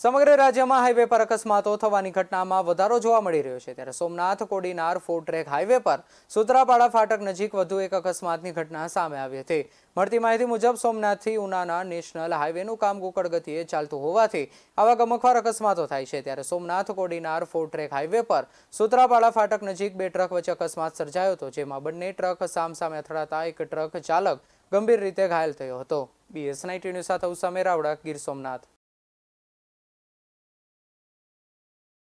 સમગ્ર રાજ્યમાં હાઈવે પર અકસ્માતો થવાની ઘટનામાં વધારો જોવા મળી રહ્યો છે ત્યારે Somnath Kodinar four track highway પર સુત્રાપાડા ફાટક નજીક વધુ એક અકસ્માતની ઘટના સામે આવી હતી મળતી માહિતી મુજબ સોમનાથથી ઉનાના નેશનલ હાઈવેનું કામ ગોકળ ગતિએ ચાલતું હોવાથી આવા ગમખવાર અકસ્માતો થાય છે ત્યારે Somnath Kodinar four track highway પર સુત્રાપાડા ફાટક નજીક બે ટ્રક વચ્ચે અકસ્માત સર્જાયો હતો જેમાં બંને ટ્રક સામસામે અથડાતા એક ટ્રક ચાલક ગંભીર રીતે ઘાયલ થયો હતો બીએસ નાઇન્ટી ન્યૂઝ સાથે ઉષા રાવડા ગીર સોમનાથ